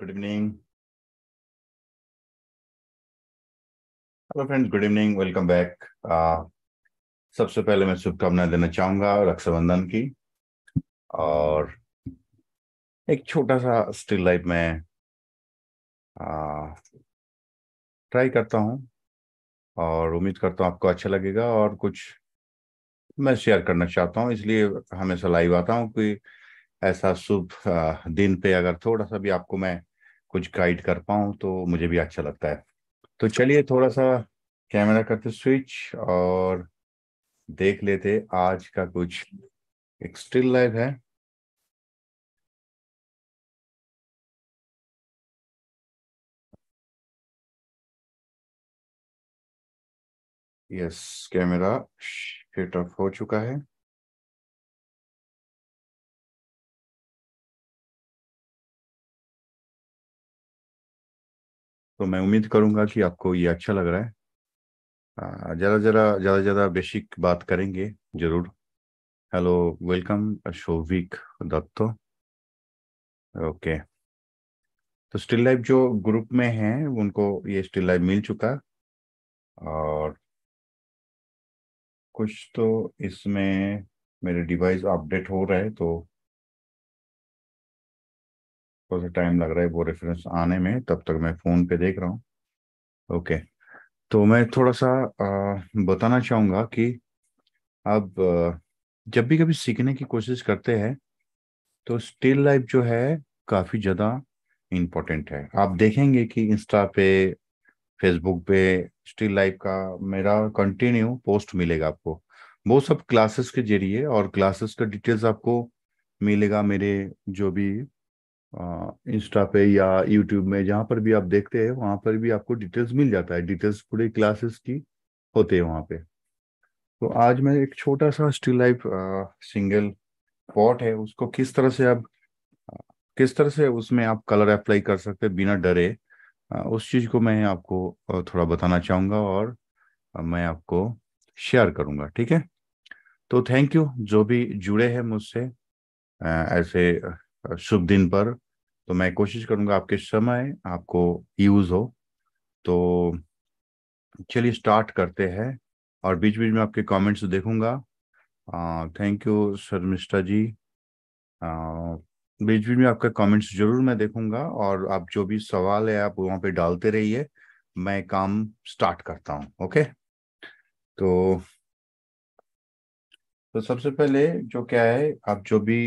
Good evening hello friends good evening welcome back सबसे पहले मैं शुभकामनाएं देना चाहूंगा रक्षाबंधन की और एक छोटा सा स्टिल लाइफ में ट्राई करता हूं और उम्मीद करता हूं आपको अच्छा लगेगा और कुछ मैं शेयर करना चाहता हूं इसलिए हमेशा लाइव आता हूं कि ऐसा शुभ दिन पे अगर थोड़ा सा भी आपको मैं कुछ गाइड कर पाऊँ तो मुझे भी अच्छा लगता है तो चलिए थोड़ा सा कैमरा करते तो स्विच और देख लेते आज का कुछ एक स्टिल लाइफ है यस कैमरा सेट ऑफ हो चुका है तो मैं उम्मीद करूंगा कि आपको ये अच्छा लग रहा है ज़रा ज़रा ज़्यादा ज़्यादा बेसिक बात करेंगे ज़रूर hello welcome Shobhik Datta okay तो स्टिल लाइफ जो ग्रुप में है उनको ये स्टिल लाइफ मिल चुका और कुछ तो इसमें मेरे डिवाइस अपडेट हो रहा है तो थोड़ा सा टाइम लग रहा है वो रेफरेंस आने में तब तक मैं फ़ोन पे देख रहा हूँ ओके तो मैं थोड़ा सा बताना चाहूंगा कि अब जब भी कभी सीखने की कोशिश करते हैं तो स्टिल लाइफ जो है काफ़ी ज़्यादा इम्पोर्टेंट है आप देखेंगे कि इंस्टा पे फेसबुक पे स्टिल लाइफ का मेरा कंटिन्यू पोस्ट मिलेगा आपको वो सब क्लासेस के जरिए और क्लासेस का डिटेल्स आपको मिलेगा मेरे जो भी इंस्टा पे या यूट्यूब में जहां पर भी आप देखते हैं वहां पर भी आपको डिटेल्स मिल जाता है डिटेल्स पूरे क्लासेस की होते हैं वहां पे तो आज मैं एक छोटा सा स्टिल लाइफ सिंगल पॉट है उसको किस तरह से आप किस तरह से उसमें आप कलर अप्लाई कर सकते हैं बिना डरे उस चीज़ को मैं आपको थोड़ा बताना चाहूंगा और मैं आपको शेयर करूंगा ठीक है तो थैंक यू जो भी जुड़े हैं मुझसे ऐसे शुभ दिन पर तो मैं कोशिश करूंगा आपके समय आपको यूज हो तो चलिए स्टार्ट करते हैं और बीच बीच में आपके कमेंट्स देखूंगा थैंक यू शर्मिष्ठा जी बीच बीच में आपका कमेंट्स जरूर मैं देखूंगा और आप जो भी सवाल है आप वहां पे डालते रहिए मैं काम स्टार्ट करता हूं ओके तो तो सबसे पहले जो क्या है आप जो भी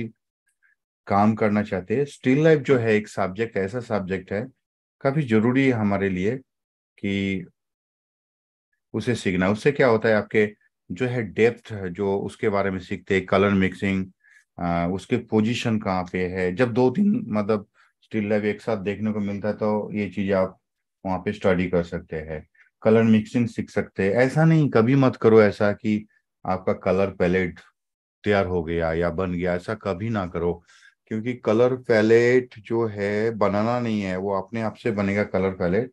काम करना चाहते हैं स्टिल लाइफ जो है एक सब्जेक्ट ऐसा सब्जेक्ट है काफी जरूरी है हमारे लिए कि उसे सीखना उससे क्या होता है आपके जो है डेप्थ जो उसके बारे में सीखते हैं कलर मिक्सिंग उसके पोजीशन कहाँ पे है जब दो तीन मतलब स्टिल लाइफ एक साथ देखने को मिलता है तो ये चीज आप वहाँ पे स्टडी कर सकते हैं कलर मिक्सिंग सीख सकते हैं ऐसा नहीं कभी मत करो ऐसा कि आपका कलर पैलेट तैयार हो गया या बन गया ऐसा कभी ना करो क्योंकि कलर पैलेट जो है बनाना नहीं है वो अपने आप से बनेगा कलर पैलेट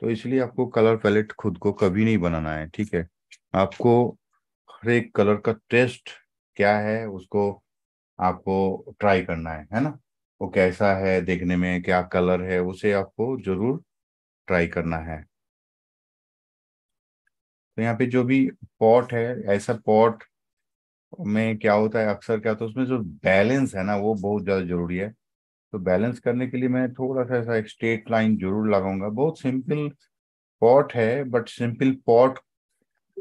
तो इसलिए आपको कलर पैलेट खुद को कभी नहीं बनाना है ठीक है आपको हर एक कलर का टेस्ट क्या है उसको आपको ट्राई करना है है ना वो कैसा है देखने में क्या कलर है उसे आपको जरूर ट्राई करना है तो यहाँ पे जो भी पॉट है ऐसा पॉट में क्या होता है अक्सर क्या होता है उसमें जो बैलेंस है ना वो बहुत ज़्यादा जरूरी है तो बैलेंस करने के लिए मैं थोड़ा सा ऐसा एक स्ट्रेट लाइन जरूर लगाऊंगा बहुत सिंपल पॉट है बट सिंपल पॉट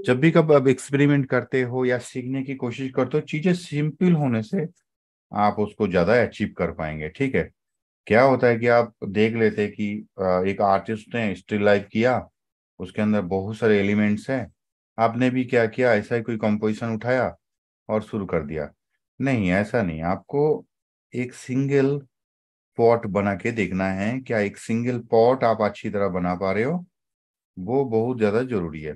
जब भी कब अब एक्सपेरिमेंट करते हो या सीखने की कोशिश करते हो चीज़ें सिंपल होने से आप उसको ज़्यादा अचीव कर पाएंगे ठीक है क्या होता है कि आप देख लेते हैं कि एक आर्टिस्ट ने स्टिल लाइफ किया उसके अंदर बहुत सारे एलिमेंट्स हैं आपने भी क्या किया ऐसा ही कोई कंपोजिशन उठाया और शुरू कर दिया नहीं ऐसा नहीं आपको एक सिंगल पॉट बना के देखना है क्या एक सिंगल पॉट आप अच्छी तरह बना पा रहे हो वो बहुत ज़्यादा जरूरी है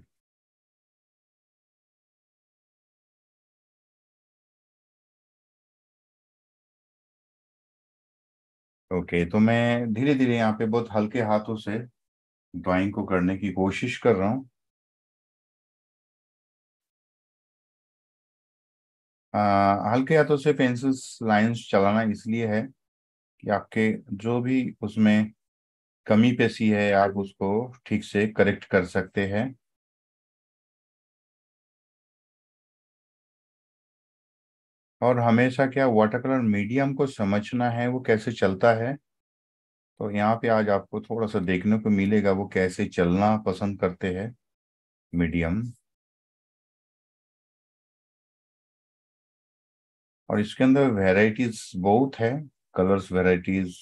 ओके तो मैं धीरे धीरे यहाँ पे बहुत हल्के हाथों से ड्राइंग को करने की कोशिश कर रहा हूँ हल्के हाथों से पेंसिल्स लाइंस चलाना इसलिए है कि आपके जो भी उसमें कमी पेशी है आप उसको ठीक से करेक्ट कर सकते हैं और हमेशा क्या वाटर कलर मीडियम को समझना है वो कैसे चलता है तो यहाँ पे आज आपको थोड़ा सा देखने को मिलेगा वो कैसे चलना पसंद करते हैं मीडियम और इसके अंदर वेराइटीज बहुत है कलर्स वेराइटीज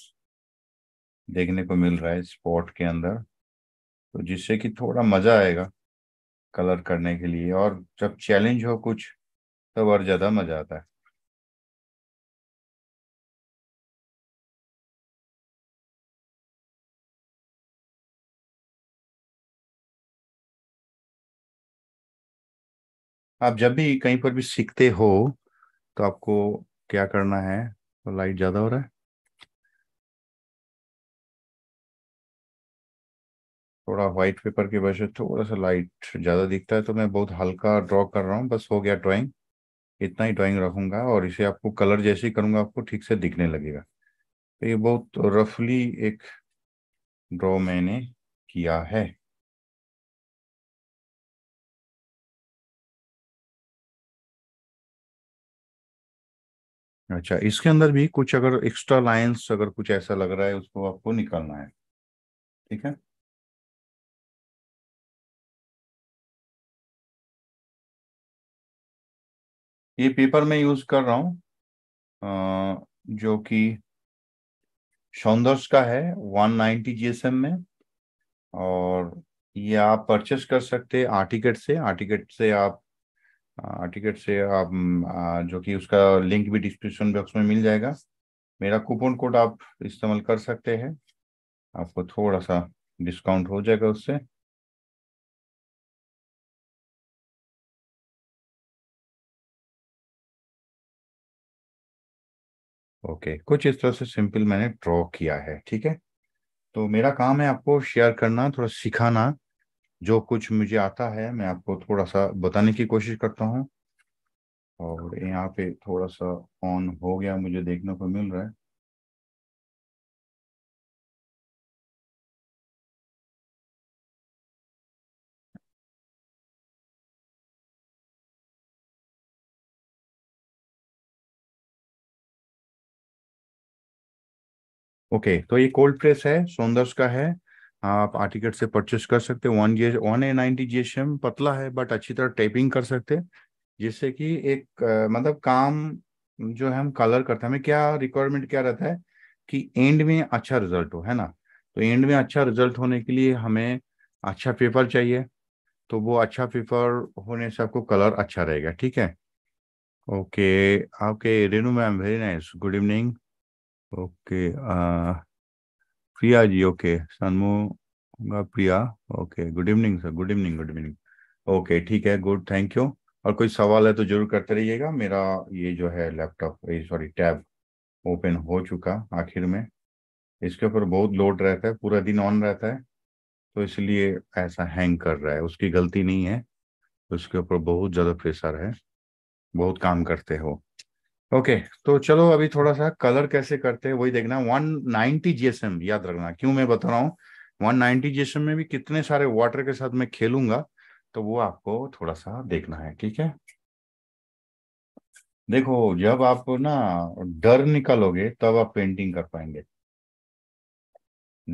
देखने को मिल रहा है स्पॉट के अंदर तो जिससे कि थोड़ा मज़ा आएगा कलर करने के लिए और जब चैलेंज हो कुछ तब और ज़्यादा मज़ा आता है आप जब भी कहीं पर भी सीखते हो तो आपको क्या करना है तो लाइट ज़्यादा हो रहा है थोड़ा वाइट पेपर की वजह से थोड़ा सा लाइट ज़्यादा दिखता है तो मैं बहुत हल्का ड्रॉ कर रहा हूँ बस हो गया ड्राइंग इतना ही ड्राइंग रखूंगा और इसे आपको कलर जैसे ही करूंगा आपको ठीक से दिखने लगेगा तो ये बहुत रफली एक ड्रॉ मैंने किया है अच्छा इसके अंदर भी कुछ अगर एक्स्ट्रा लाइंस अगर कुछ ऐसा लग रहा है उसको आपको निकालना है ठीक है ये पेपर में यूज कर रहा हूं जो कि सौंदर्स का है 190 नाइन्टी जीएसएम में और ये आप परचेस कर सकते हैं आर्टिकेट से आर्टिकेट से आप टिकट हाँ, से आप जो कि उसका लिंक भी डिस्क्रिप्शन बॉक्स में मिल जाएगा मेरा कूपन कोड आप इस्तेमाल कर सकते हैं आपको थोड़ा सा डिस्काउंट हो जाएगा उससे ओके okay, कुछ इस तरह से सिंपल मैंने ड्रॉ किया है ठीक है तो मेरा काम है आपको शेयर करना थोड़ा सिखाना जो कुछ मुझे आता है मैं आपको थोड़ा सा बताने की कोशिश करता हूँ और यहाँ पे थोड़ा सा ऑन हो गया मुझे देखने को मिल रहा है ओके okay, तो ये कोल्ड प्रेस है सौंदर्स का है आप आर्टिकेट से परचेस कर सकते हैं one G one A ninety G पतला है बट अच्छी तरह टेपिंग कर सकते हैं जिससे कि एक आ, मतलब काम जो है हम कलर करते हैं हमें क्या रिक्वायरमेंट क्या रहता है कि एंड में अच्छा रिजल्ट हो है ना तो एंड में अच्छा रिजल्ट होने के लिए हमें अच्छा पेपर चाहिए तो वो अच्छा पेपर होने से आपको कलर अच्छा रहेगा ठीक है ओके आपके Renu ma'am very nice good evening okay आ, Priya ji okay Sanmuga Priya okay good evening sir good evening good evening okay ठीक है, गुड थैंक यू और कोई सवाल है तो जरूर करते रहिएगा मेरा ये जो है लैपटॉप ये सॉरी टैब ओपन हो चुका आखिर में इसके ऊपर बहुत लोड रहता है पूरा दिन ऑन रहता है तो इसलिए ऐसा हैंग कर रहा है उसकी गलती नहीं है उसके ऊपर बहुत ज़्यादा प्रेशर है बहुत काम करते हो ओके okay, तो चलो अभी थोड़ा सा कलर कैसे करते हैं वही देखना 190 जीएसएम याद रखना क्यों मैं बता रहा हूँ 190 जीएसएम में भी कितने सारे वाटर के साथ मैं खेलूंगा तो वो आपको थोड़ा सा देखना है ठीक है देखो जब आप ना डर निकालोगे तब आप पेंटिंग कर पाएंगे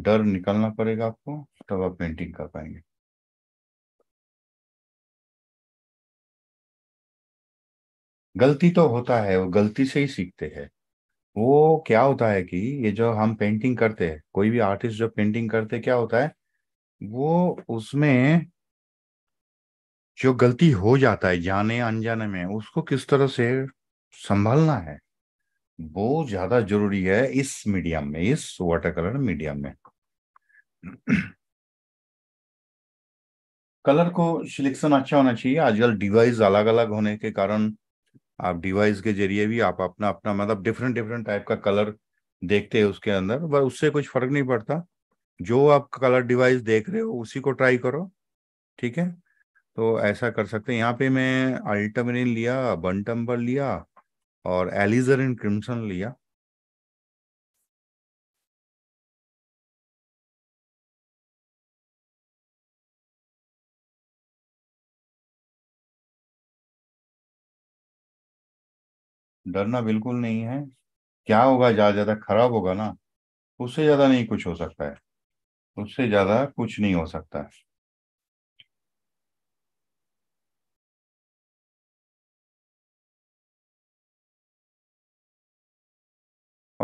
डर निकालना पड़ेगा आपको तब आप पेंटिंग कर पाएंगे गलती तो होता है वो गलती से ही सीखते हैं वो क्या होता है कि ये जो हम पेंटिंग करते हैं कोई भी आर्टिस्ट जो पेंटिंग करते क्या होता है वो उसमें जो गलती हो जाता है जाने अनजाने में उसको किस तरह से संभालना है वो ज्यादा जरूरी है इस मीडियम में इस वाटर कलर मीडियम में कलर को सिलेक्शन अच्छा होना चाहिए आजकल डिवाइस अलग अलग होने के कारण आप डिवाइस के जरिए भी आप अपना अपना मतलब डिफरेंट डिफरेंट टाइप का कलर देखते हैं उसके अंदर पर उससे कुछ फर्क नहीं पड़ता जो आप कलर डिवाइस देख रहे हो उसी को ट्राई करो ठीक है तो ऐसा कर सकते हैं यहाँ पे मैं अल्टमरिन लिया बन लिया और एलिजर इन क्रिम्सन लिया डरना बिल्कुल नहीं है क्या होगा ज्यादा ज्यादा खराब होगा ना उससे ज्यादा नहीं कुछ हो सकता है उससे ज्यादा कुछ नहीं हो सकता है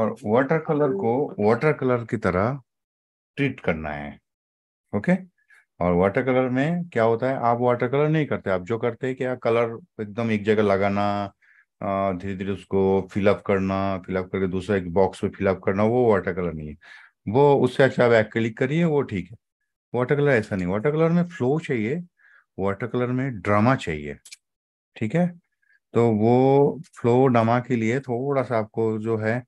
और वाटर कलर को वाटर कलर की तरह ट्रीट करना है ओके और वाटर कलर में क्या होता है आप वाटर कलर नहीं करते आप जो करते हैं क्या कलर एकदम एक जगह लगाना धीरे धीरे उसको फिलअप करना फिलअप करके दूसरा एक बॉक्स में फिलअप करना वो वाटर कलर नहीं है वो उससे अच्छा आप क्लिक करिए वो ठीक है वाटर कलर ऐसा नहीं वाटर कलर में फ्लो चाहिए वाटर कलर में ड्रामा चाहिए ठीक है तो वो फ्लो ड्रामा के लिए थोड़ा सा आपको जो है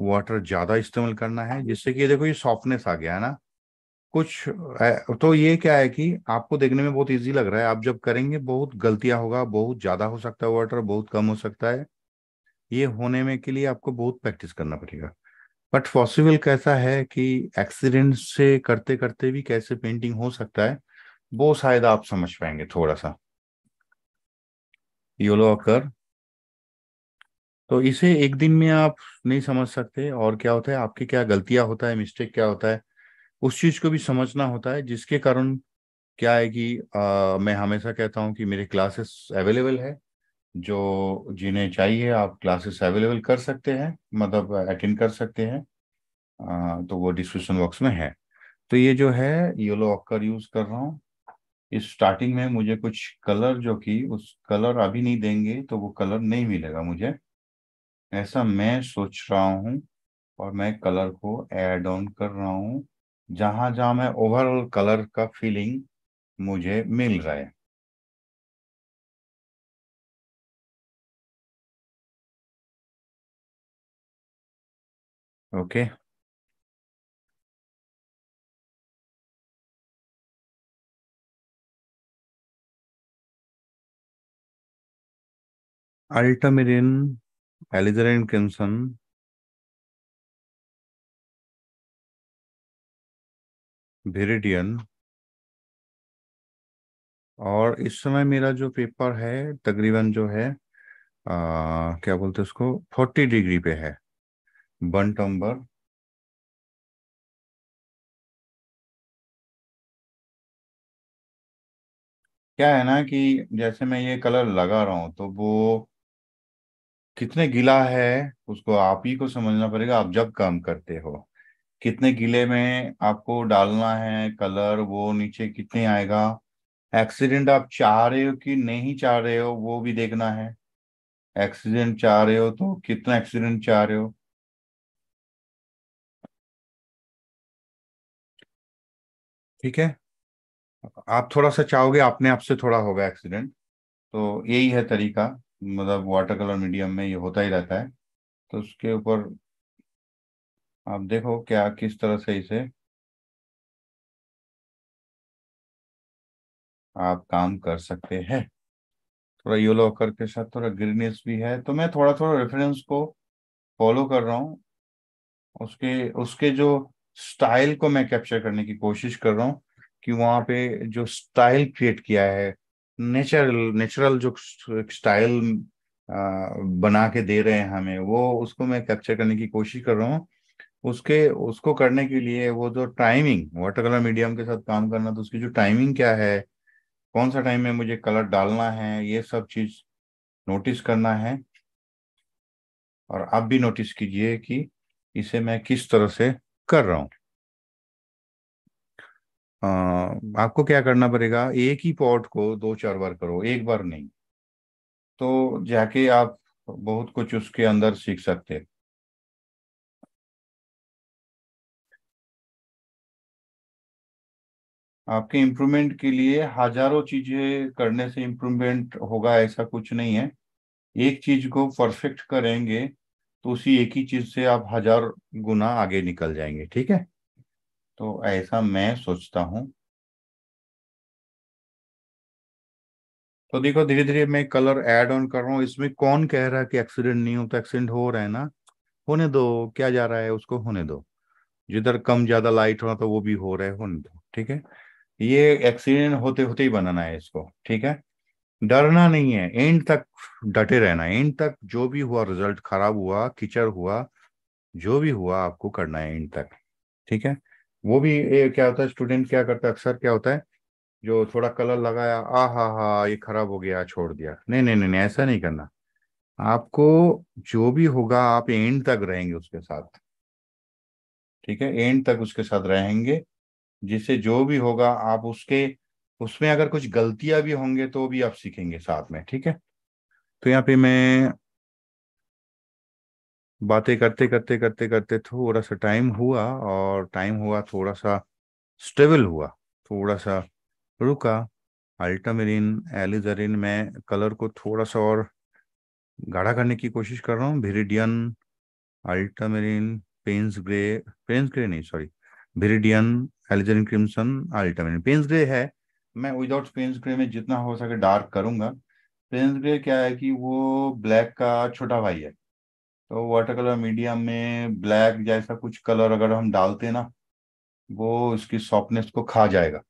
वाटर ज़्यादा इस्तेमाल करना है जिससे कि देखो ये सॉफ्टनेस आ गया है ना कुछ तो ये क्या है कि आपको देखने में बहुत इजी लग रहा है आप जब करेंगे बहुत गलतियां होगा बहुत ज्यादा हो सकता है वाटर बहुत कम हो सकता है ये होने में के लिए आपको बहुत प्रैक्टिस करना पड़ेगा बट पॉसिबल कैसा है कि एक्सीडेंट से करते करते भी कैसे पेंटिंग हो सकता है वो शायद आप समझ पाएंगे थोड़ा सा योलो अकर तो इसे एक दिन में आप नहीं समझ सकते और क्या होता है आपकी क्या गलतियां होता है मिस्टेक क्या होता है उस चीज को भी समझना होता है जिसके कारण क्या है कि आ, मैं हमेशा कहता हूँ कि मेरे क्लासेस अवेलेबल है जो जिन्हें चाहिए आप क्लासेस अवेलेबल कर सकते हैं मतलब अटेंड कर सकते हैं आ, तो वो डिस्क्रिप्शन बॉक्स में है तो ये जो है येलो ऑक्कर यूज कर रहा हूँ इस स्टार्टिंग में मुझे कुछ कलर जो कि उस कलर अभी नहीं देंगे तो वो कलर नहीं मिलेगा मुझे ऐसा मैं सोच रहा हूँ और मैं कलर को एड ऑन कर रहा हूँ जहां जहां में ओवरऑल कलर का फीलिंग मुझे मिल रहा है okay ultramarine alizarin crimson viridian और इस समय मेरा जो पेपर है तकरीबन जो है आ, क्या बोलते उसको फोर्टी डिग्री पे है बन टम्बर क्या है ना कि जैसे मैं ये कलर लगा रहा हूं तो वो कितने गीला है उसको आप ही को समझना पड़ेगा आप जब काम करते हो कितने गीले में आपको डालना है कलर वो नीचे कितने आएगा एक्सीडेंट आप चाह रहे हो कि नहीं चाह रहे हो वो भी देखना है एक्सीडेंट चाह रहे हो तो कितना एक्सीडेंट चाह रहे हो ठीक है आप थोड़ा सा चाहोगे अपने आप से थोड़ा होगा एक्सीडेंट तो यही है तरीका मतलब वाटर कलर मीडियम में ये होता ही रहता है तो उसके ऊपर आप देखो क्या किस तरह से इसे आप काम कर सकते हैं थोड़ा येलो कर के साथ थोड़ा ग्रीनिश भी है तो मैं थोड़ा थोड़ा रेफरेंस को फॉलो कर रहा हूँ उसके उसके जो स्टाइल को मैं कैप्चर करने की कोशिश कर रहा हूँ कि वहां पे जो स्टाइल क्रिएट किया है नेचुरल नेचुरल जो स्टाइल बना के दे रहे हैं हमें वो उसको मैं कैप्चर करने की कोशिश कर रहा हूँ उसके उसको करने के लिए वो जो टाइमिंग वाटर कलर मीडियम के साथ काम करना तो उसकी जो टाइमिंग क्या है कौन सा टाइम में मुझे कलर डालना है ये सब चीज नोटिस करना है और आप भी नोटिस कीजिए कि इसे मैं किस तरह से कर रहा हूं आ, आपको क्या करना पड़ेगा एक ही पॉट को दो चार बार करो एक बार नहीं तो जाके आप बहुत कुछ उसके अंदर सीख सकते हैं आपके इम्प्रूवमेंट के लिए हजारों चीजें करने से इम्प्रूवमेंट होगा ऐसा कुछ नहीं है एक चीज को परफेक्ट करेंगे तो उसी एक ही चीज से आप हजार गुना आगे निकल जाएंगे ठीक है तो ऐसा मैं सोचता हूं तो देखो धीरे धीरे मैं कलर ऐड ऑन कर रहा हूँ इसमें कौन कह रहा है कि एक्सीडेंट नहीं हो तो एक्सीडेंट हो रहा है ना होने दो क्या जा रहा है उसको होने दो जिधर कम ज्यादा लाइट हो तो वो भी हो रहा है होने दो ठीक है ये एक्सीडेंट होते होते ही बनाना है इसको ठीक है डरना नहीं है एंड तक डटे रहना एंड तक जो भी हुआ रिजल्ट खराब हुआ किचड़ हुआ जो भी हुआ आपको करना है एंड तक ठीक है वो भी ए, क्या होता है स्टूडेंट क्या करता है अक्सर क्या होता है जो थोड़ा कलर लगाया आ हा हा ये खराब हो गया छोड़ दिया नहीं नहीं नहीं ऐसा नहीं करना आपको जो भी होगा आप एंड तक रहेंगे उसके साथ ठीक है एंड तक उसके साथ रहेंगे जिससे जो भी होगा आप उसके उसमें अगर कुछ गलतियां भी होंगे तो भी आप सीखेंगे साथ में ठीक है तो यहाँ पे मैं बातें करते करते करते करते थोड़ा सा टाइम हुआ और टाइम हुआ थोड़ा सा स्टेबल हुआ थोड़ा सा रुका अल्टामेरिन एलिजरिन में कलर को थोड़ा सा और गाढ़ा करने की कोशिश कर रहा हूँ viridian ultramarine Payne's grey Payne's grey नहीं sorry viridian alizarin crimson ultramarine Payne's grey है मैं विदाउट पेंस ग्रे में जितना हो सके डार्क करूंगा पेंस ग्रे क्या है कि वो ब्लैक का छोटा भाई है तो वाटर कलर मीडियम में ब्लैक जैसा कुछ कलर अगर हम डालते ना वो उसकी सॉफ्टनेस को खा जाएगा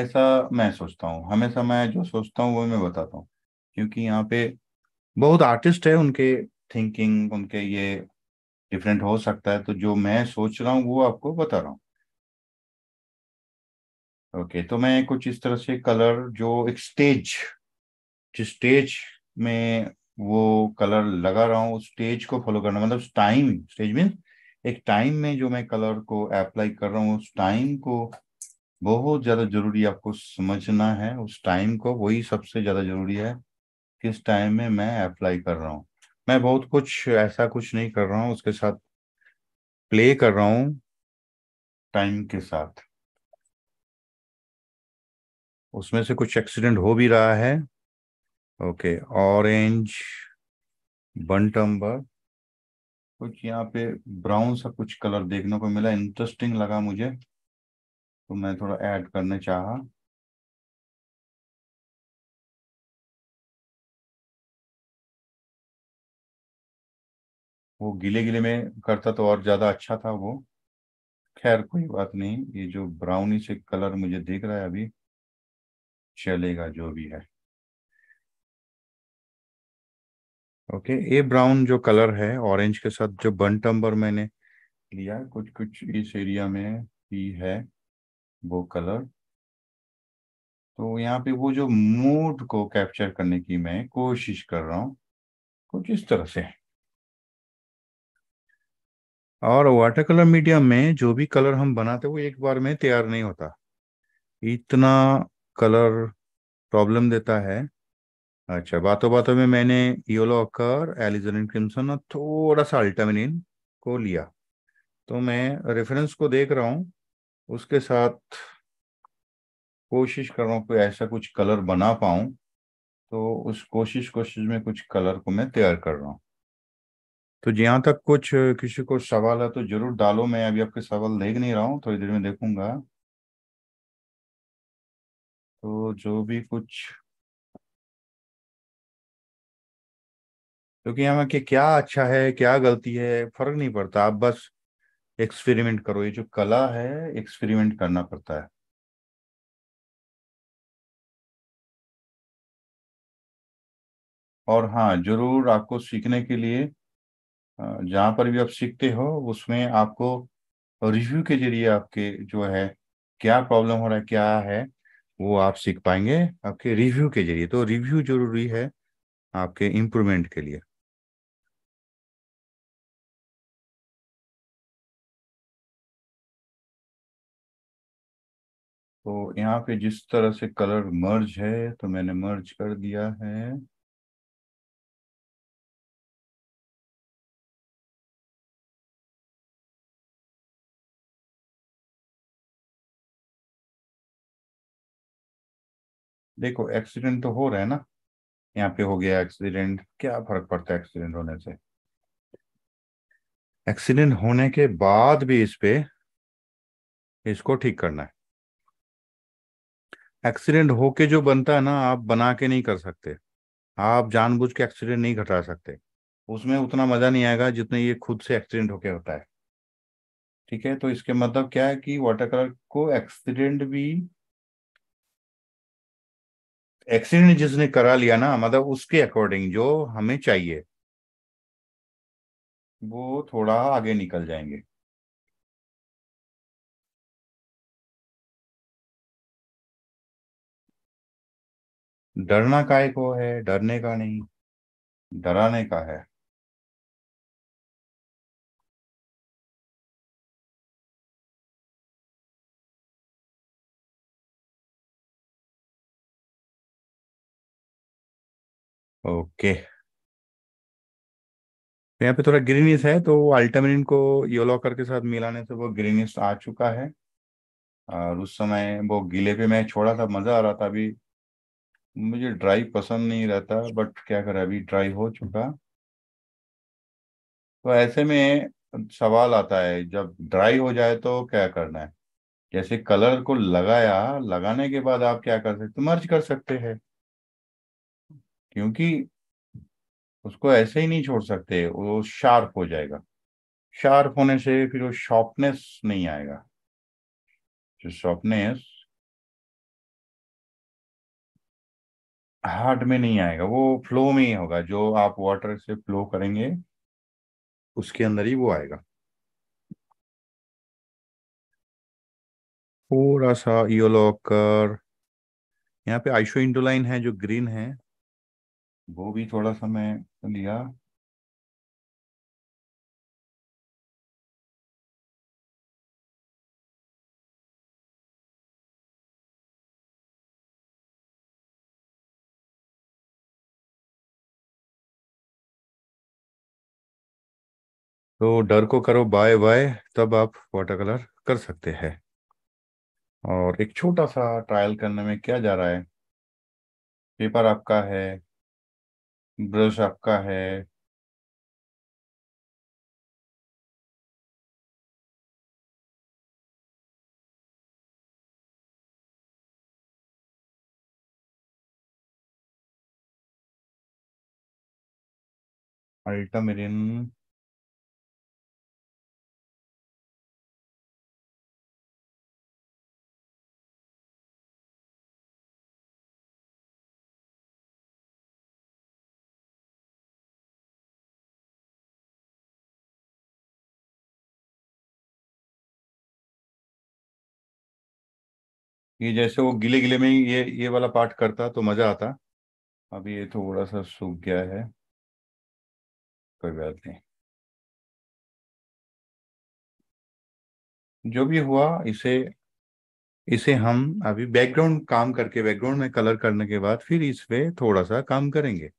ऐसा मैं सोचता हूँ हमेशा मैं जो सोचता हूँ वो मैं बताता हूँ क्योंकि यहाँ पे बहुत आर्टिस्ट है उनके थिंकिंग उनके ये डिफरेंट हो सकता है तो जो मैं सोच रहा हूँ वो आपको बता रहा हूँ ओके तो मैं कुछ इस तरह से कलर जो एक स्टेज जिस स्टेज में वो कलर लगा रहा हूँ उस स्टेज को फॉलो करना मतलब टाइम स्टेज मीन एक टाइम में जो मैं कलर को अप्लाई कर रहा हूँ उस टाइम को बहुत ज़्यादा जरूरी आपको समझना है उस टाइम को वही सबसे ज़्यादा जरूरी है किस टाइम में मैं अप्लाई कर रहा हूँ मैं बहुत कुछ ऐसा कुछ नहीं कर रहा हूँ उसके साथ प्ले कर रहा हूँ टाइम के साथ उसमें से कुछ एक्सीडेंट हो भी रहा है ओके ऑरेंज बंटम्बर कुछ यहाँ पे ब्राउन सा कुछ कलर देखने को मिला इंटरेस्टिंग लगा मुझे तो मैं थोड़ा ऐड करने चाहा वो गीले गीले में करता तो और ज़्यादा अच्छा था वो खैर कोई बात नहीं ये जो ब्राउनी से कलर मुझे देख रहा है अभी चलेगा जो भी है ओके ए ब्राउन जो कलर है ऑरेंज के साथ जो बन टम्बर मैंने लिया कुछ कुछ इस एरिया में ही है वो कलर तो यहाँ पे वो जो मूड को कैप्चर करने की मैं कोशिश कर रहा हूँ कुछ इस तरह से और वाटर कलर मीडियम में जो भी कलर हम बनाते वो एक बार में तैयार नहीं होता इतना कलर प्रॉब्लम देता है अच्छा बातों बातों में मैंने योलो अकर एलिजन क्रिम्सन और थोड़ा सा अल्टामिन को लिया तो मैं रेफरेंस को देख रहा हूँ उसके साथ कोशिश कर रहा हूँ कोई ऐसा कुछ कलर बना पाऊँ तो उस कोशिश कोशिश में कुछ कलर को मैं तैयार कर रहा हूँ तो जहाँ तक कुछ किसी को सवाल है तो जरूर डालो मैं अभी आपके सवाल देख नहीं रहा हूँ थोड़ी देर में देखूंगा तो जो भी कुछ क्योंकि तो हमें क्या अच्छा है क्या गलती है फर्क नहीं पड़ता आप बस एक्सपेरिमेंट करो ये जो कला है एक्सपेरिमेंट करना पड़ता है और हाँ जरूर आपको सीखने के लिए जहां पर भी आप सीखते हो उसमें आपको रिव्यू के जरिए आपके जो है क्या प्रॉब्लम हो रहा है क्या है वो आप सीख पाएंगे आपके रिव्यू के जरिए तो रिव्यू जरूरी है आपके इम्प्रूवमेंट के लिए तो यहाँ पे जिस तरह से कलर मर्ज है तो मैंने मर्ज कर दिया है देखो एक्सीडेंट तो हो रहा है ना यहाँ पे हो गया एक्सीडेंट क्या फर्क पड़ता है एक्सीडेंट होने से एक्सीडेंट होने के बाद भी इस पे इसको ठीक करना है एक्सीडेंट होके जो बनता है ना आप बना के नहीं कर सकते आप जानबूझ के एक्सीडेंट नहीं घटा सकते उसमें उतना मजा नहीं आएगा जितने ये खुद से एक्सीडेंट होके होता है ठीक है तो इसके मतलब क्या है कि वाटर कलर को एक्सीडेंट भी एक्सीडेंट जिसने करा लिया ना मतलब उसके अकॉर्डिंग जो हमें चाहिए वो थोड़ा आगे निकल जाएंगे डरना काय को है डरने का नहीं डराने का है ओके तो यहाँ पे थोड़ा ग्रीनिस है तो अल्टामिन को योलो करके साथ मिलाने से वो ग्रीनिस आ चुका है और उस समय वो गीले पे मैं छोड़ा था मज़ा आ रहा था अभी मुझे ड्राई पसंद नहीं रहता बट क्या करें अभी ड्राई हो चुका तो ऐसे में सवाल आता है जब ड्राई हो जाए तो क्या करना है जैसे कलर को लगाया लगाने के बाद आप क्या कर सकते मर्ज कर सकते हैं क्योंकि उसको ऐसे ही नहीं छोड़ सकते वो शार्प हो जाएगा शार्प होने से फिर वो शॉर्पनेस नहीं आएगा जो शॉर्पनेस हार्ट में नहीं आएगा वो फ्लो में ही होगा जो आप वाटर से फ्लो करेंगे उसके अंदर ही वो आएगा थोड़ा सा येलो यहाँ पे आइशो इंडोलाइन है जो ग्रीन है वो भी थोड़ा सा मैं लिया तो डर को करो बाय बाय तब आप वाटर कलर कर सकते हैं और एक छोटा सा ट्रायल करने में क्या जा रहा है पेपर आपका है ब्रश आपका है अल्टामेरियन ये जैसे वो गिले गिले में ये ये वाला पार्ट करता तो मज़ा आता अभी ये थोड़ा सा सूख गया है कोई बात नहीं जो भी हुआ इसे इसे हम अभी बैकग्राउंड काम करके बैकग्राउंड में कलर करने के बाद फिर इस पे थोड़ा सा काम करेंगे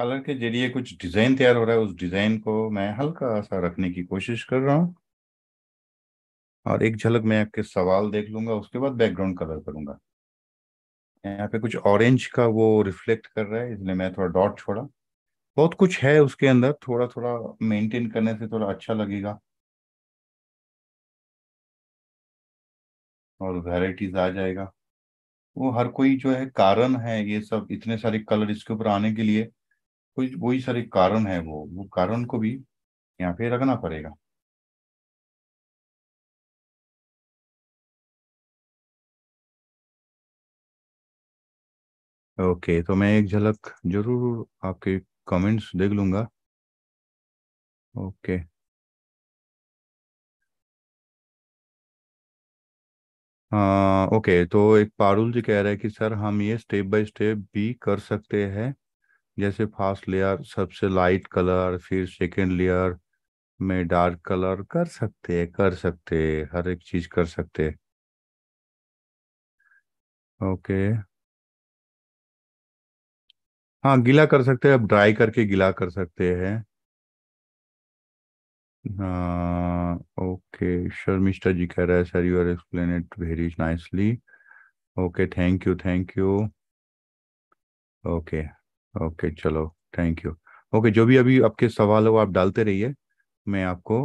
कलर के जरिए कुछ डिजाइन तैयार हो रहा है उस डिजाइन को मैं हल्का सा रखने की कोशिश कर रहा हूँ और एक झलक मैं आपके सवाल देख लूंगा उसके बाद बैकग्राउंड कलर करूंगा यहाँ पे कुछ ऑरेंज का वो रिफ्लेक्ट कर रहा है इसलिए मैं थोड़ा डॉट छोड़ा बहुत कुछ है उसके अंदर थोड़ा थोड़ा मेंटेन करने से थोड़ा अच्छा लगेगा और वेराइटीज आ जाएगा वो हर कोई जो है कारण है ये सब इतने सारे कलर इसके ऊपर आने के लिए कोई वही सारे कारण है वो वो कारण को भी यहाँ पे रखना पड़ेगा ओके okay, तो मैं एक झलक जरूर आपके कमेंट्स देख लूंगा ओके okay. हाँ, uh, ओके तो एक पारुल जी कह रहे हैं कि सर हम ये स्टेप बाय स्टेप भी कर सकते हैं जैसे फर्स्ट लेयर सबसे लाइट कलर फिर सेकेंड लेयर में डार्क कलर कर सकते कर सकते हर एक चीज कर सकते ओके हाँ गीला कर सकते हैं अब ड्राई करके गीला कर सकते हैं हाँ, ओके ओके शर्मिष्ठा जी कह रहे हैं sir you are explain it very nicely okay thank you thank you okay okay चलो थैंक यू ओके जो भी अभी आपके सवाल हो आप डालते रहिए मैं आपको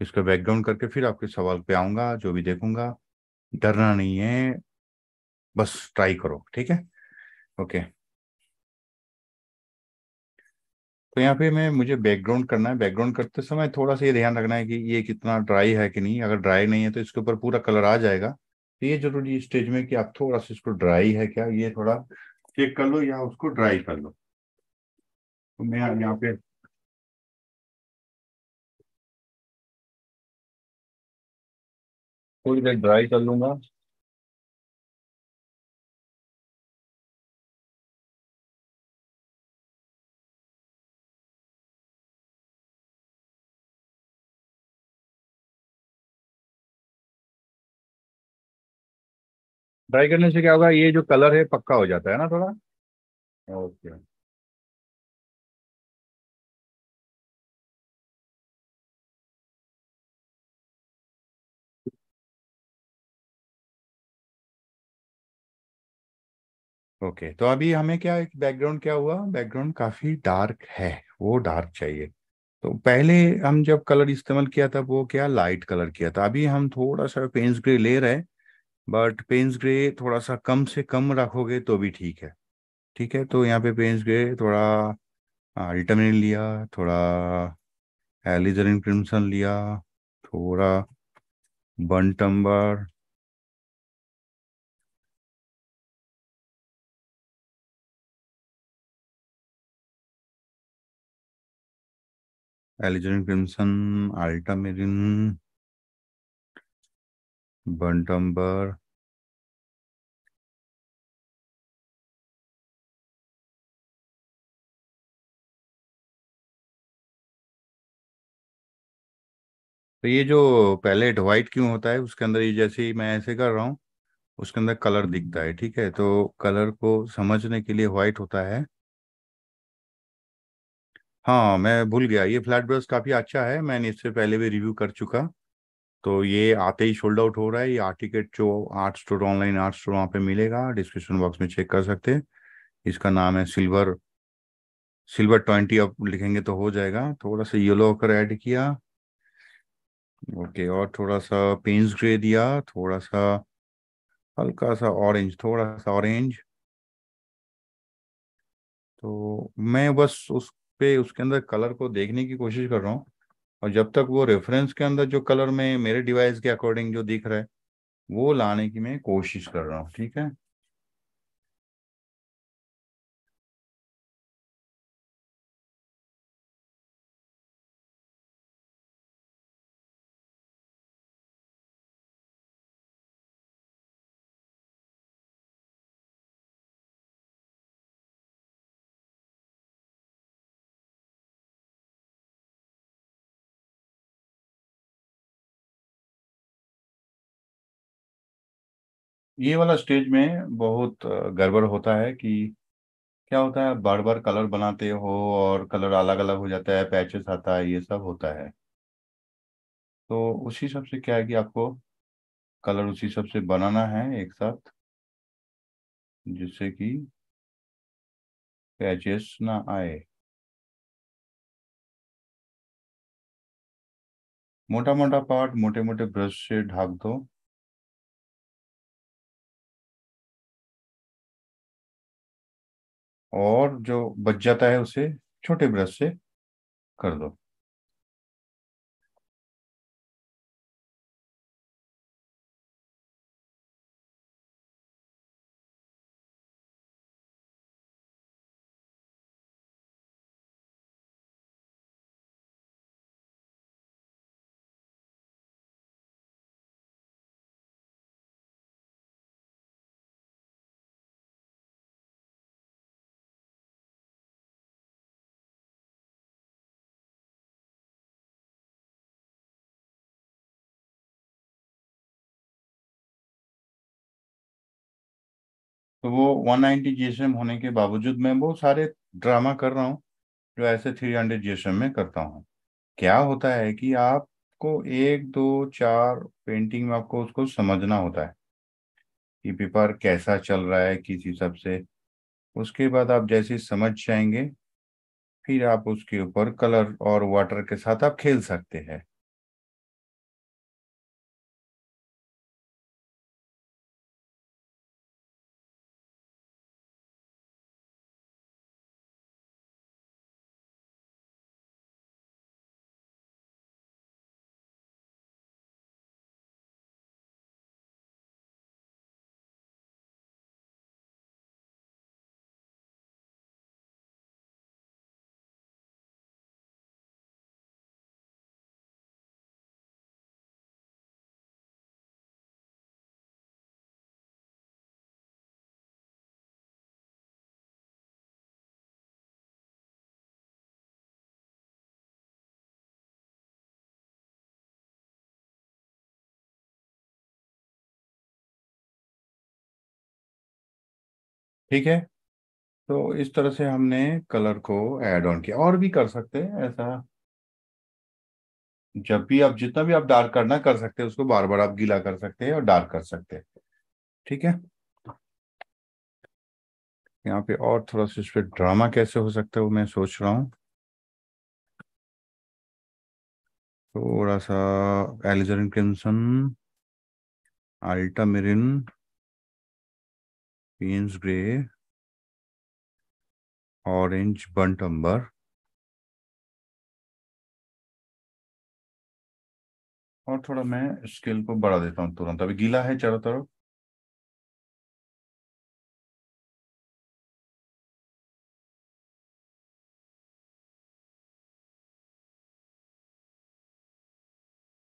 इसका बैकग्राउंड करके फिर आपके सवाल पे आऊंगा जो भी देखूंगा डरना नहीं है बस ट्राई करो ठीक है ओके तो यहाँ पे मैं मुझे बैकग्राउंड करना है बैकग्राउंड करते समय थोड़ा सा ये ध्यान रखना है कि ये कितना ड्राई है कि नहीं अगर ड्राई नहीं है तो इसके ऊपर पूरा कलर आ जाएगा तो ये जरूरी स्टेज में कि आप थोड़ा सा इसको ड्राई है क्या ये थोड़ा चेक कर लो या उसको ड्राई कर लो तो मैं यहाँ पे थोड़ी देर ड्राई कर लूंगा ड्राई करने से क्या होगा ये जो कलर है पक्का हो जाता है ना थोड़ा ओके ओके तो अभी हमें क्या बैकग्राउंड क्या हुआ बैकग्राउंड काफी डार्क है वो डार्क चाहिए तो पहले हम जब कलर इस्तेमाल किया था वो क्या लाइट कलर किया था अभी हम थोड़ा सा पेंस ग्रे ले रहे हैं बट पेंस ग्रे थोड़ा सा कम से कम रखोगे तो भी ठीक है ठीक है तो यहाँ पे पेंस ग्रे थोड़ा अल्टामिन लिया थोड़ा एलिजरिन क्रिम्सन लिया थोड़ा बन टम्बर एलिजरिन क्रिम्सन अल्टामिन बंटम्बर तो ये जो पैलेट व्हाइट क्यों होता है उसके अंदर ये जैसे ही मैं ऐसे कर रहा हूँ उसके अंदर कलर दिखता है ठीक है तो कलर को समझने के लिए व्हाइट होता है हाँ मैं भूल गया ये फ्लैट ब्रश काफ़ी अच्छा है मैंने इससे पहले भी रिव्यू कर चुका तो ये आते ही सोल्ड आउट हो रहा है ये आर्टिकेट जो art store online art store वहाँ पे मिलेगा डिस्क्रिप्शन बॉक्स में चेक कर सकते हैं इसका नाम है सिल्वर सिल्वर ट्वेंटी आप लिखेंगे तो हो जाएगा थोड़ा सा येलो होकर ऐड किया ओके और थोड़ा सा पेंस ग्रे दिया थोड़ा सा हल्का सा ऑरेंज थोड़ा सा ऑरेंज तो मैं बस उस पे उसके अंदर कलर को देखने की कोशिश कर रहा हूँ और जब तक वो रेफरेंस के अंदर जो कलर में मेरे डिवाइस के अकॉर्डिंग जो दिख रहा है वो लाने की मैं कोशिश कर रहा हूँ ठीक है ये वाला स्टेज में बहुत गड़बड़ होता है कि क्या होता है बार बार कलर बनाते हो और कलर अलग अलग हो जाता है पैचेस आता है ये सब होता है तो उसी सबसे से क्या है कि आपको कलर उसी सबसे से बनाना है एक साथ जिससे कि पैचेस ना आए मोटा मोटा पार्ट मोटे मोटे ब्रश से ढाक दो और जो बच जाता है उसे छोटे ब्रश से कर दो तो वो 190 एम होने के बावजूद मैं वो सारे ड्रामा कर रहा हूँ जो ऐसे 300 हंड्रेड में करता हूँ क्या होता है कि आपको एक दो चार पेंटिंग में आपको उसको समझना होता है कि पेपर कैसा चल रहा है किस हिसाब से उसके बाद आप जैसे समझ जाएंगे फिर आप उसके ऊपर कलर और वाटर के साथ आप खेल सकते हैं ठीक है तो इस तरह से हमने कलर को एड ऑन किया और भी कर सकते हैं ऐसा जब भी आप जितना भी आप डार्क करना कर सकते हैं उसको बार बार आप गीला कर सकते हैं और डार्क कर सकते हैं ठीक है यहाँ पे और थोड़ा सा इस पर ड्रामा कैसे हो सकता है वो मैं सोच रहा हूँ थोड़ा सा alizarin crimson ultramarine Queen's Grey, Orange Bunt Umber, और थोड़ा मैं स्केल को बढ़ा देता हूं तुरंत अभी गीला है चारों तरफ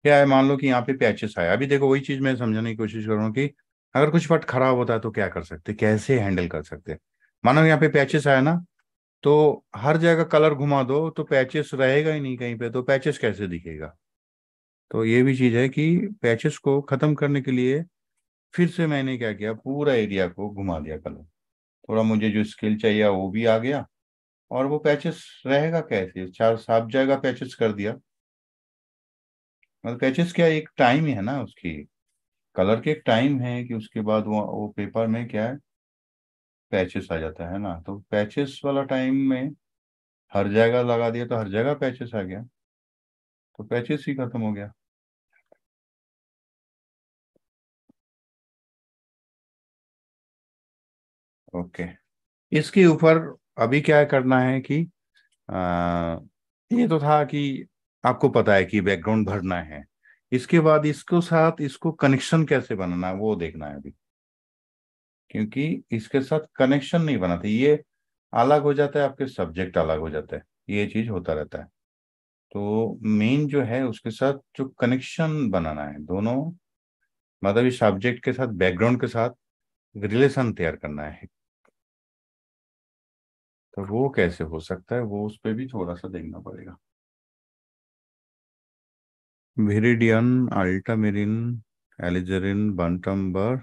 क्या है मान लो कि यहाँ पे पैचेस आया अभी देखो वही चीज मैं समझाने की कोशिश कर रहा हूँ कि अगर कुछ पार्ट खराब होता है तो क्या कर सकते कैसे हैंडल कर सकते मानो यहाँ पे पैचेस आया ना तो हर जगह कलर घुमा दो तो पैचेस रहेगा ही नहीं कहीं पे तो पैचेस कैसे दिखेगा तो ये भी चीज़ है कि पैचेस को ख़त्म करने के लिए फिर से मैंने क्या किया पूरा एरिया को घुमा दिया कलर थोड़ा मुझे जो स्किल चाहिए वो भी आ गया और वो पैचेस रहेगा कैसे चार साफ जगह पैचेस कर दिया मतलब पैचेस क्या एक टाइम ही है ना उसकी कलर के एक टाइम है कि उसके बाद वो वो पेपर में क्या है पैचेस आ जाता है ना तो पैचेस वाला टाइम में हर जगह लगा दिया तो हर जगह पैचेस आ गया तो पैचेस ही खत्म हो गया ओके इसके ऊपर अभी क्या करना है कि आ, ये तो था कि आपको पता है कि बैकग्राउंड भरना है इसके बाद इसको साथ इसको कनेक्शन कैसे बनाना है वो देखना है अभी क्योंकि इसके साथ कनेक्शन नहीं बनाते ये अलग हो जाता है आपके सब्जेक्ट अलग हो जाता है ये चीज होता रहता है तो मेन जो है उसके साथ जो कनेक्शन बनाना है दोनों मतलब इस सब्जेक्ट के साथ बैकग्राउंड के साथ रिलेशन तैयार करना है तो वो कैसे हो सकता है वो उस पर भी थोड़ा सा देखना पड़ेगा मेरिडियन अल्टामेरिन एलिजरिन बंटम्बर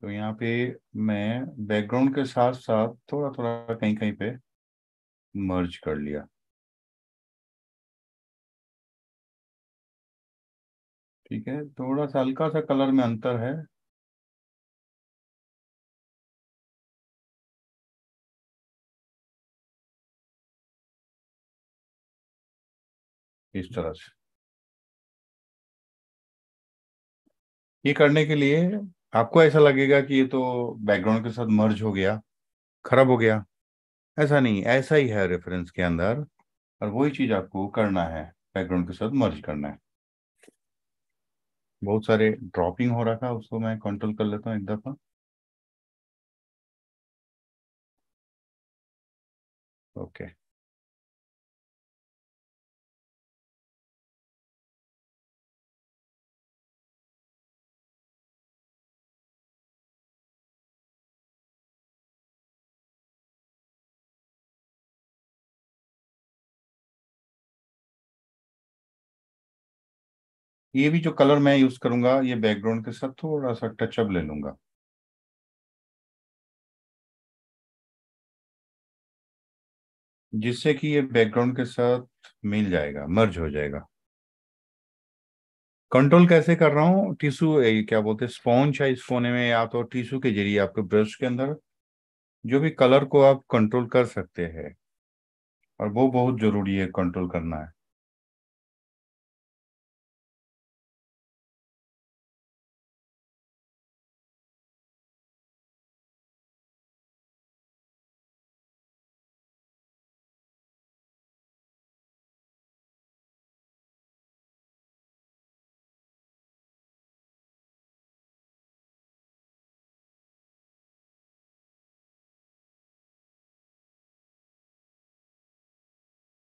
तो यहाँ पे मैं बैकग्राउंड के साथ साथ थोड़ा थोड़ा कहीं कहीं पे मर्ज कर लिया ठीक है थोड़ा सा हल्का सा कलर में अंतर है इस तरह से ये करने के लिए आपको ऐसा लगेगा कि ये तो बैकग्राउंड के साथ मर्ज हो गया खराब हो गया ऐसा नहीं ऐसा ही है रेफरेंस के अंदर और वही चीज आपको करना है बैकग्राउंड के साथ मर्ज करना है बहुत सारे ड्रॉपिंग हो रखा है उसको मैं कंट्रोल कर लेता हूँ एक दफ़ा ये भी जो कलर मैं यूज करूंगा ये बैकग्राउंड के साथ थोड़ा सा टचअप ले लूंगा जिससे कि ये बैकग्राउंड के साथ मिल जाएगा मर्ज हो जाएगा कंट्रोल कैसे कर रहा हूं टिश्यू क्या बोलते हैं स्पॉन्ज है इस कोने में या तो टिश्यू के जरिए आपके ब्रश के अंदर जो भी कलर को आप कंट्रोल कर सकते हैं और वो बहुत जरूरी है कंट्रोल करना है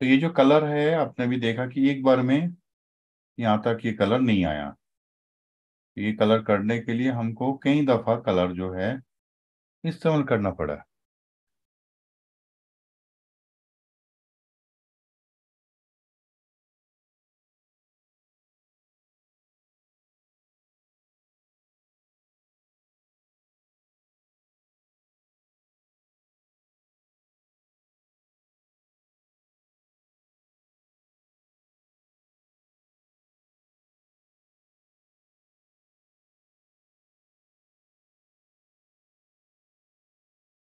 तो ये जो कलर है आपने भी देखा कि एक बार में यहाँ तक ये कलर नहीं आया ये कलर करने के लिए हमको कई दफ़ा कलर जो है इस्तेमाल करना पड़ा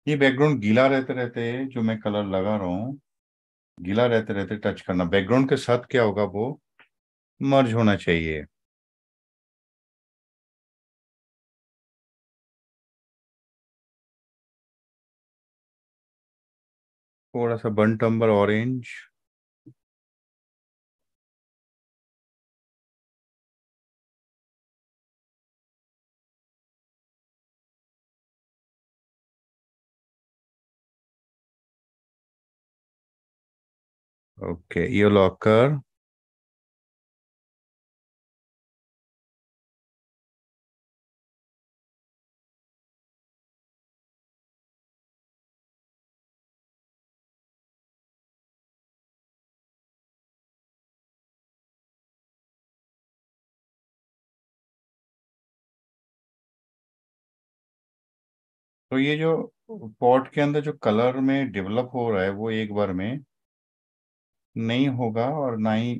ये बैकग्राउंड गीला रहते रहते जो मैं कलर लगा रहा हूँ गीला रहते रहते टच करना बैकग्राउंड के साथ क्या होगा वो मर्ज होना चाहिए थोड़ा सा burnt umber orange Okay, your locker. तो ये जो पॉट के अंदर जो कलर में डेवलप हो रहा है वो एक बार में नहीं होगा और ना ही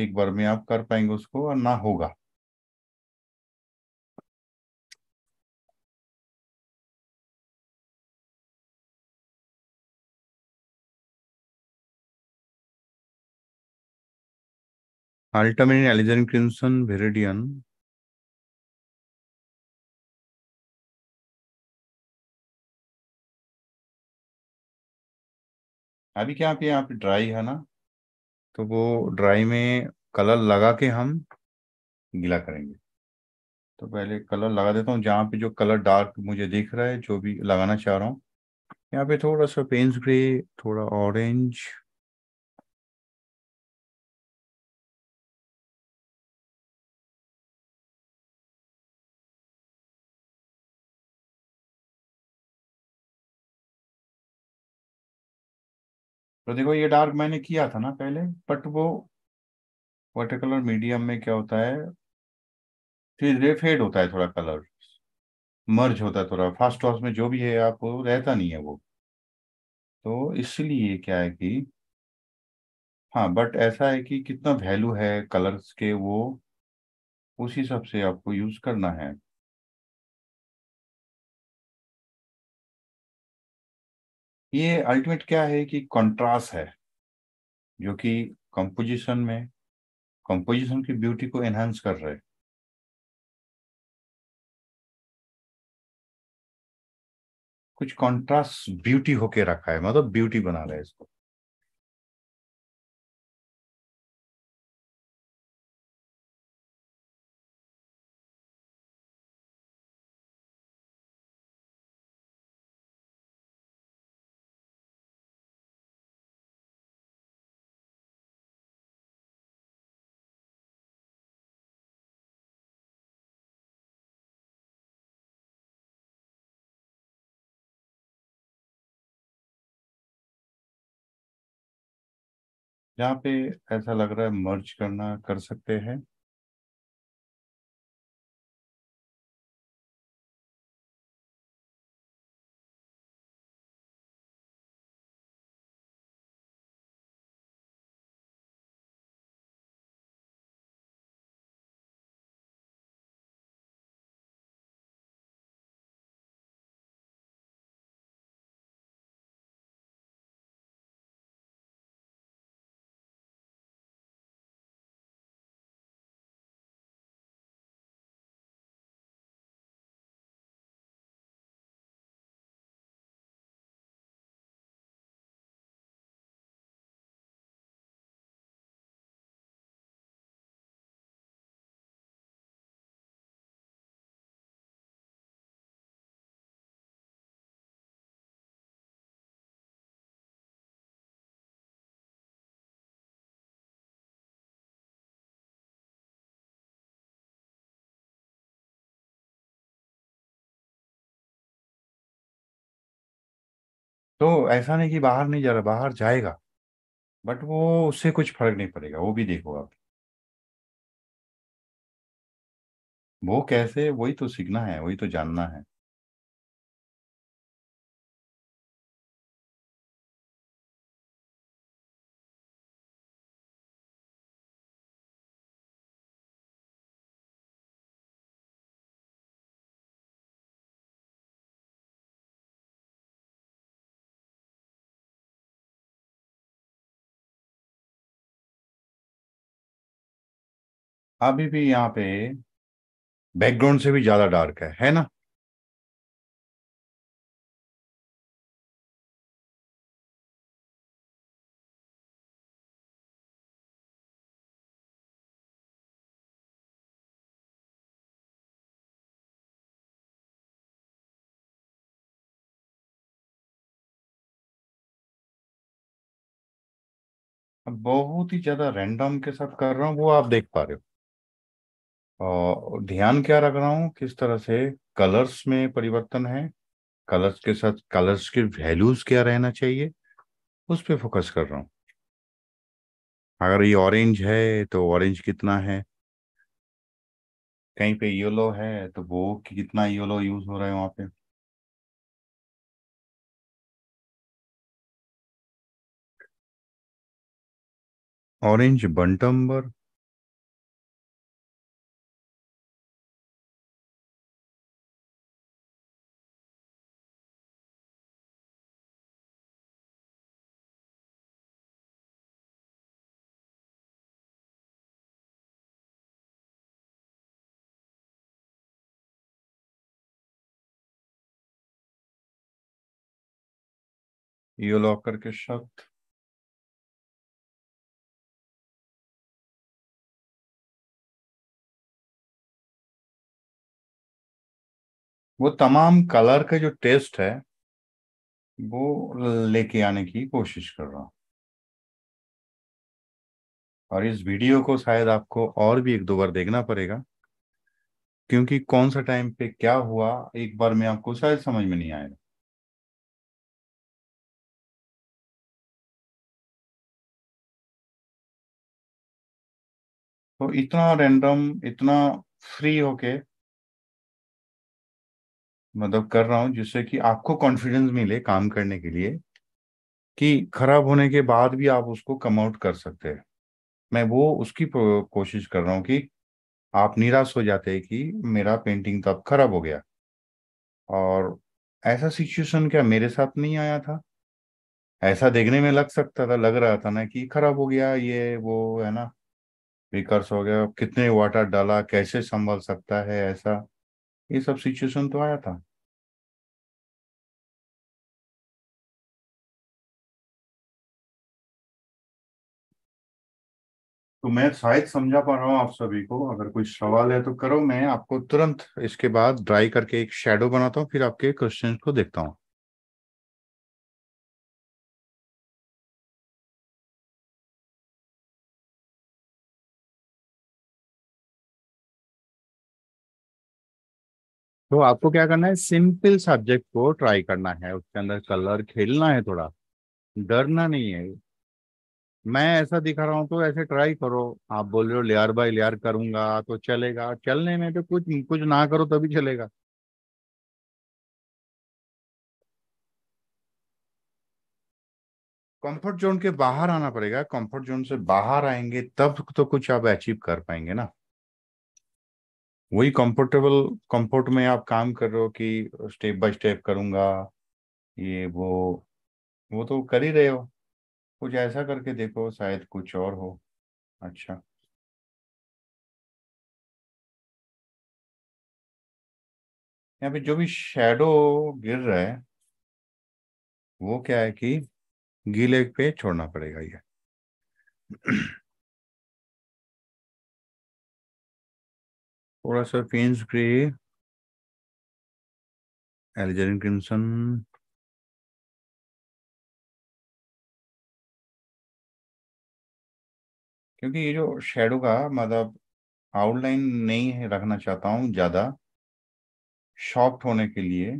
एक बार में आप कर पाएंगे उसको और ना होगा अल्टामिन एलिजन क्रिम्सन वेरिडियन अभी क्या आप यहाँ पे ड्राई है ना तो वो ड्राई में कलर लगा के हम गीला करेंगे तो पहले कलर लगा देता हूँ जहाँ पे जो कलर डार्क मुझे दिख रहा है जो भी लगाना चाह रहा हूँ यहाँ पे थोड़ा सा पेंस ग्रे थोड़ा ऑरेंज तो देखो ये डार्क मैंने किया था ना पहले बट वो पर्टिकुलर मीडियम में क्या होता है धीरे धीरे फेड होता है थोड़ा कलर मर्ज होता है थोड़ा फास्ट वॉश में जो भी है आपको रहता नहीं है वो तो इसलिए क्या है कि हाँ बट ऐसा है कि कितना वैल्यू है कलर्स के वो उस हिसाब से आपको यूज करना है ये अल्टीमेट क्या है कि कंट्रास्ट है जो कि कंपोजिशन में कंपोजिशन की ब्यूटी को एनहांस कर रहे कुछ कंट्रास्ट ब्यूटी होके रखा है मतलब ब्यूटी बना रहा है इसको यहाँ पे ऐसा लग रहा है मर्ज करना कर सकते हैं तो ऐसा नहीं कि बाहर नहीं जा रहा बाहर जाएगा बट वो उससे कुछ फर्क नहीं पड़ेगा वो भी देखो आप वो कैसे वही तो सीखना है वही तो जानना है अभी भी यहाँ पे बैकग्राउंड से भी ज्यादा डार्क है है ना बहुत ही ज्यादा रैंडम के साथ कर रहा हूं वो आप देख पा रहे हो ध्यान क्या रख रहा हूँ किस तरह से कलर्स में परिवर्तन है कलर्स के साथ कलर्स के वैल्यूज क्या रहना चाहिए उस पर फोकस कर रहा हूँ अगर ये ऑरेंज है तो ऑरेंज कितना है कहीं पे येलो है तो वो कितना येलो यूज हो रहा है वहां पे ऑरेंज बंटम्बर यो लॉकर के शब्द वो तमाम कलर का जो टेस्ट है वो लेके आने की कोशिश कर रहा हूं और इस वीडियो को शायद आपको और भी एक दो बार देखना पड़ेगा क्योंकि कौन सा टाइम पे क्या हुआ एक बार में आपको शायद समझ में नहीं आएगा तो इतना रैंडम इतना फ्री होके मतलब कर रहा हूं जिससे कि आपको कॉन्फिडेंस मिले काम करने के लिए कि खराब होने के बाद भी आप उसको कम आउट कर सकते हैं मैं वो उसकी कोशिश कर रहा हूँ कि आप निराश हो जाते हैं कि मेरा पेंटिंग तो अब खराब हो गया और ऐसा सिचुएशन क्या मेरे साथ नहीं आया था ऐसा देखने में लग सकता था लग रहा था ना कि खराब हो गया ये वो है ना रिकर्स हो गया कितने वाटर डाला कैसे संभल सकता है ऐसा ये सब सिचुएशन तो आया था तो मैं शायद समझा पा रहा हूँ आप सभी को अगर कोई सवाल है तो करो मैं आपको तुरंत इसके बाद ड्राई करके एक शेडो बनाता हूँ फिर आपके क्वेश्चन को देखता हूँ तो आपको क्या करना है सिंपल सब्जेक्ट को ट्राई करना है उसके अंदर कलर खेलना है थोड़ा डरना नहीं है मैं ऐसा दिखा रहा हूँ तो ऐसे ट्राई करो आप बोल रहे हो लियार बाय लियार करूंगा तो चलेगा चलने में तो कुछ कुछ ना करो तभी चलेगा कंफर्ट जोन के बाहर आना पड़ेगा कंफर्ट जोन से बाहर आएंगे तब तो कुछ आप अचीव कर पाएंगे ना वही कंफर्टेबल कंफर्ट में आप काम कर रहे हो कि स्टेप बाय स्टेप करूंगा ये वो वो तो कर ही रहे हो कुछ ऐसा करके देखो शायद कुछ और हो अच्छा यहाँ पे जो भी शेडो गिर रहा है वो क्या है कि गीले पे छोड़ना पड़ेगा ये थोड़ा सा पेंस ग्रे एलिजर क्रिमसन क्योंकि ये जो शेडो का मतलब आउटलाइन नहीं रखना चाहता हूँ ज़्यादा शॉफ्ट होने के लिए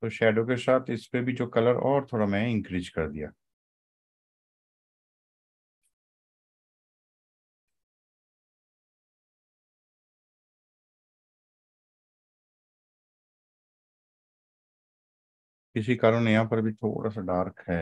तो शेडो के साथ इस पर भी जो कलर और थोड़ा मैं इंक्रीज कर दिया किसी कारण यहाँ पर भी थोड़ा सा डार्क है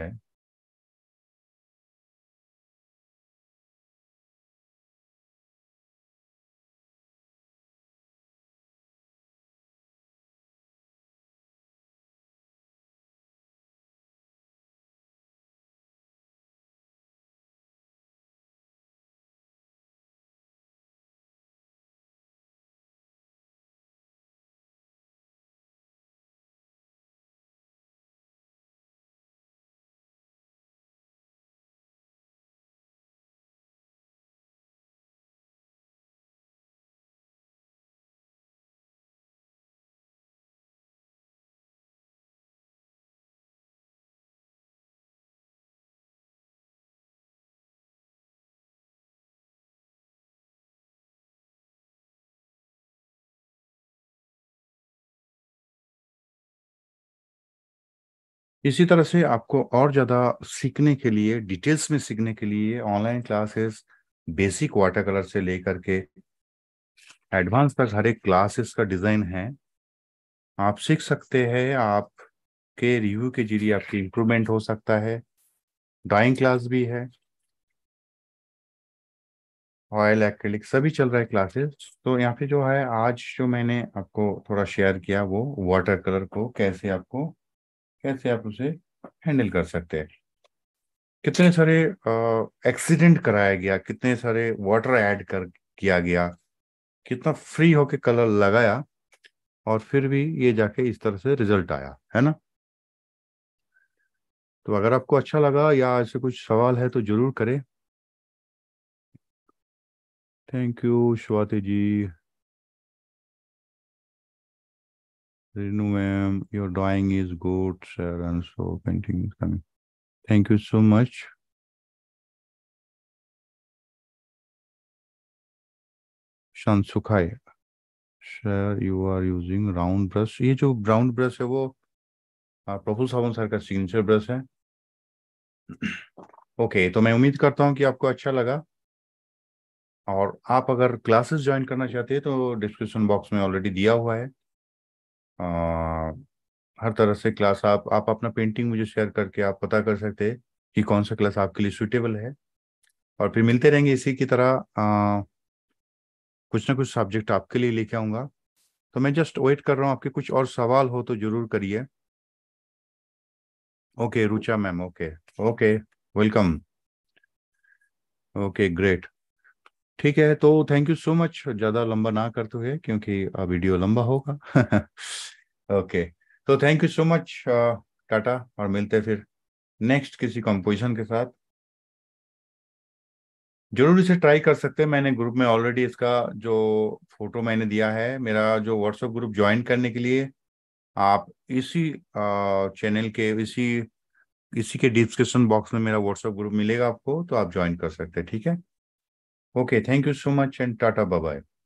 इसी तरह से आपको और ज़्यादा सीखने के लिए डिटेल्स में सीखने के लिए online classes basic water colour से लेकर के एडवांस तक हर एक क्लासेस का डिज़ाइन है आप सीख सकते हैं आपके रिव्यू के जरिए आपकी इम्प्रूवमेंट हो सकता है ड्राइंग क्लास भी है ऑयल एक्रेलिक सभी चल रहा है क्लासेस तो यहाँ पे जो है आज जो मैंने आपको थोड़ा शेयर किया वो वाटर कलर को कैसे आपको कैसे आप उसे हैंडल कर सकते हैं कितने सारे एक्सीडेंट कराया गया कितने सारे वाटर ऐड कर किया गया कितना फ्री होके कलर लगाया और फिर भी ये जाके इस तरह से रिजल्ट आया है ना तो अगर आपको अच्छा लगा या ऐसे कुछ सवाल है तो जरूर करें thank you Swati ji Renu ma'am, your drawing is good, sir, and so painting is coming. Thank you so much. Shansukhai, sir, you are using round brush. ये जो round brush है वो प्रफुल सावंत सर का signature brush है okay, तो मैं उम्मीद करता हूँ कि आपको अच्छा लगा और आप अगर क्लासेस ज्वाइन करना चाहते हैं तो डिस्क्रिप्शन बॉक्स में ऑलरेडी दिया हुआ है आ, हर तरह से क्लास आप आप अपना पेंटिंग मुझे शेयर करके आप पता कर सकते हैं कि कौन सा क्लास आपके लिए सुटेबल है और फिर मिलते रहेंगे इसी की तरह आ, कुछ ना कुछ सब्जेक्ट आपके लिए लेके आऊँगा तो मैं जस्ट वेट कर रहा हूँ आपके कुछ और सवाल हो तो जरूर करिए okay Rucha ma'am okay okay welcome okay great ठीक है तो थैंक यू सो मच ज्यादा लंबा ना करते हुए क्योंकि वीडियो लंबा होगा ओके तो thank you so much tata और मिलते फिर नेक्स्ट किसी कंपोजिशन के साथ जरूर इसे ट्राई कर सकते हैं मैंने ग्रुप में ऑलरेडी इसका जो फोटो मैंने दिया है मेरा जो व्हाट्सएप ग्रुप ज्वाइन करने के लिए आप इसी चैनल के इसी इसी के डिस्क्रिप्शन बॉक्स में मेरा व्हाट्सएप ग्रुप मिलेगा आपको तो आप ज्वाइन कर सकते हैं ठीक है Okay, thank you so much and Tata, bye bye.